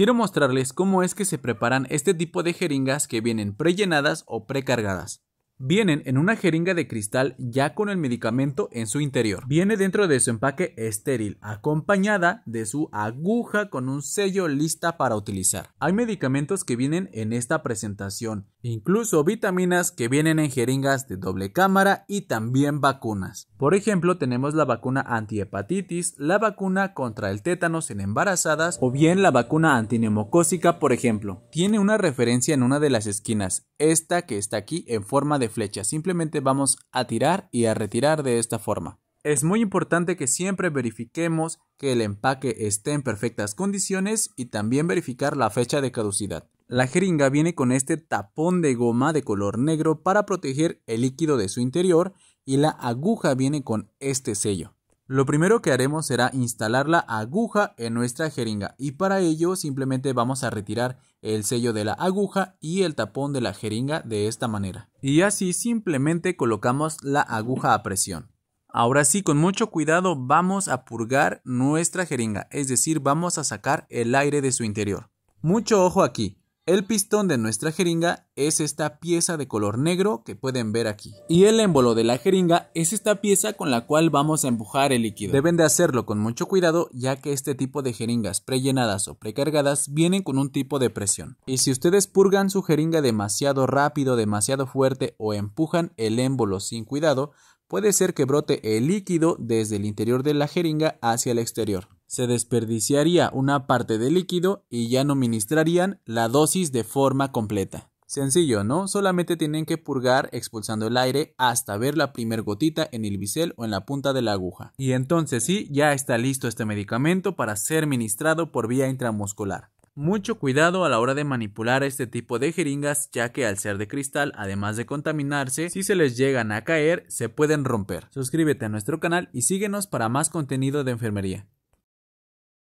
Quiero mostrarles cómo es que se preparan este tipo de jeringas que vienen prellenadas o precargadas. Vienen en una jeringa de cristal ya con el medicamento en su interior. Viene dentro de su empaque estéril, acompañada de su aguja con un sello lista para utilizar. Hay medicamentos que vienen en esta presentación, incluso vitaminas que vienen en jeringas de doble cámara y también vacunas. Por ejemplo, tenemos la vacuna antihepatitis, la vacuna contra el tétanos en embarazadas o bien la vacuna antineumocócica, por ejemplo. Tiene una referencia en una de las esquinas esta que está aquí en forma de flecha. Simplemente vamos a tirar y a retirar de esta forma. Es muy importante que siempre verifiquemos que el empaque esté en perfectas condiciones y también verificar la fecha de caducidad. La jeringa viene con este tapón de goma de color negro para proteger el líquido de su interior y la aguja viene con este sello. Lo primero que haremos será instalar la aguja en nuestra jeringa y para ello simplemente vamos a retirar el sello de la aguja y el tapón de la jeringa de esta manera. Y así simplemente colocamos la aguja a presión. Ahora sí, con mucho cuidado vamos a purgar nuestra jeringa, es decir, vamos a sacar el aire de su interior. Mucho ojo aquí, el pistón de nuestra jeringa es esta pieza de color negro que pueden ver aquí. Y el émbolo de la jeringa es esta pieza con la cual vamos a empujar el líquido. Deben de hacerlo con mucho cuidado ya que este tipo de jeringas prellenadas o precargadas vienen con un tipo de presión. Y si ustedes purgan su jeringa demasiado rápido, demasiado fuerte o empujan el émbolo sin cuidado, puede ser que brote el líquido desde el interior de la jeringa hacia el exterior se desperdiciaría una parte del líquido y ya no ministrarían la dosis de forma completa. Sencillo, ¿no? Solamente tienen que purgar expulsando el aire hasta ver la primer gotita en el bisel o en la punta de la aguja. Y entonces sí, ya está listo este medicamento para ser ministrado por vía intramuscular. Mucho cuidado a la hora de manipular este tipo de jeringas, ya que al ser de cristal, además de contaminarse, si se les llegan a caer, se pueden romper. Suscríbete a nuestro canal y síguenos para más contenido de enfermería.